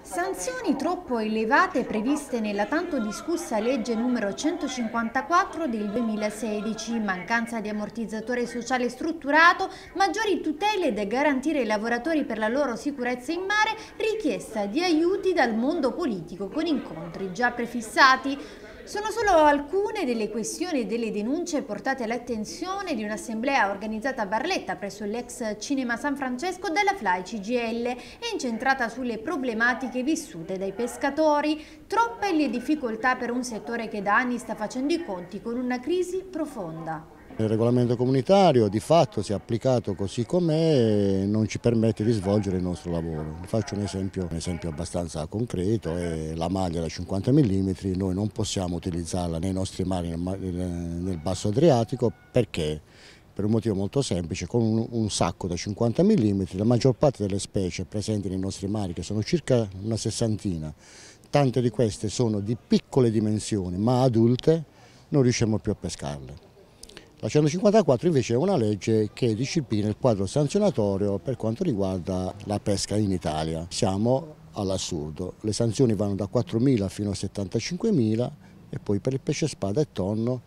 Sanzioni troppo elevate previste nella tanto discussa legge numero 154 del 2016, mancanza di ammortizzatore sociale strutturato, maggiori tutele da garantire ai lavoratori per la loro sicurezza in mare, richiesta di aiuti dal mondo politico con incontri già prefissati. Sono solo alcune delle questioni e delle denunce portate all'attenzione di un'assemblea organizzata a Barletta presso l'ex Cinema San Francesco della Fly CGL e incentrata sulle problematiche vissute dai pescatori. Troppe le difficoltà per un settore che da anni sta facendo i conti con una crisi profonda. Il regolamento comunitario di fatto si è applicato così com'è e non ci permette di svolgere il nostro lavoro. Vi faccio un esempio, un esempio abbastanza concreto, è la maglia da 50 mm, noi non possiamo utilizzarla nei nostri mari nel basso Adriatico perché? per un motivo molto semplice, con un, un, sacco da 50 mm, la maggior parte delle specie presenti nei nostri mari, che sono circa una sessantina, tante di queste sono di piccole dimensioni ma adulte, non riusciamo più a pescarle. La 154 invece è una legge che disciplina il quadro sanzionatorio per quanto riguarda la pesca in Italia. Siamo all'assurdo, le sanzioni vanno da 4.000 fino a 75.000 e poi per il pesce spada e tonno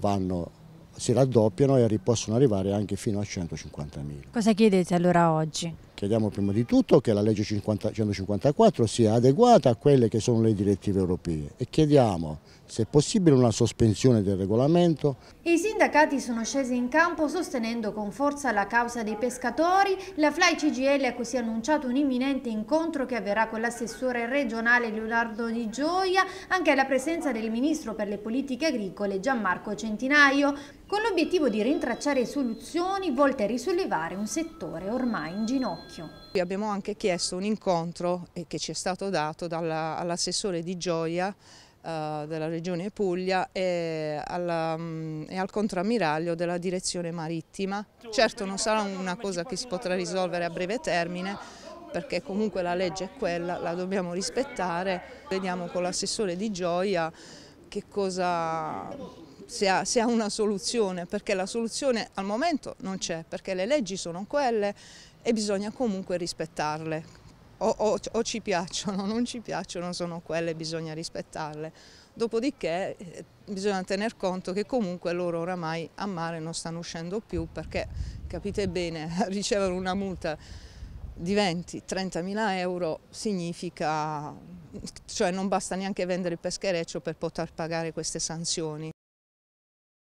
vanno, si raddoppiano e possono arrivare anche fino a 150.000. Cosa chiedete allora oggi? Chiediamo prima di tutto che la legge 50, 154 sia adeguata a quelle che sono le direttive europee e chiediamo se è possibile una sospensione del regolamento. I sindacati sono scesi in campo sostenendo con forza la causa dei pescatori. La Flai CGL ha così annunciato un imminente incontro che avverrà con l'assessore regionale Leonardo Di Gioia, anche alla presenza del ministro per le politiche agricole Gianmarco Centinaio con l'obiettivo di rintracciare soluzioni volte a risollevare un settore ormai in ginocchio. Abbiamo anche chiesto un incontro eh, che ci è stato dato all'assessore di Gioia eh, della regione Puglia e, alla, mm, e al contrammiraglio della direzione marittima. Certo non sarà una cosa che si potrà risolvere a breve termine perché comunque la legge è quella, la dobbiamo rispettare. Vediamo con l'assessore di Gioia che cosa, se ha, se ha una soluzione, perché la soluzione al momento non c'è, perché le leggi sono quelle e bisogna comunque rispettarle. O, o, o, ci piacciono o non ci piacciono sono quelle, bisogna rispettarle. Dopodiché eh, bisogna tener conto che comunque loro oramai a mare non stanno uscendo più perché capite bene, ricevono una multa diventi 30.000 euro significa, cioè non basta neanche vendere il peschereccio per poter pagare queste sanzioni.